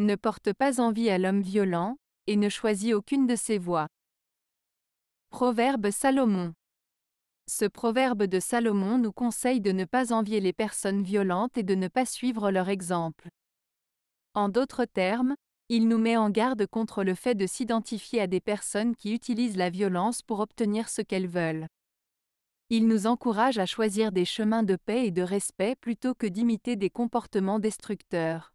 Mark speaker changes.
Speaker 1: ne porte pas envie à l'homme violent, et ne choisit aucune de ses voies. Proverbe Salomon. Ce proverbe de Salomon nous conseille de ne pas envier les personnes violentes et de ne pas suivre leur exemple. En d'autres termes, il nous met en garde contre le fait de s'identifier à des personnes qui utilisent la violence pour obtenir ce qu'elles veulent. Il nous encourage à choisir des chemins de paix et de respect plutôt que d'imiter des comportements destructeurs.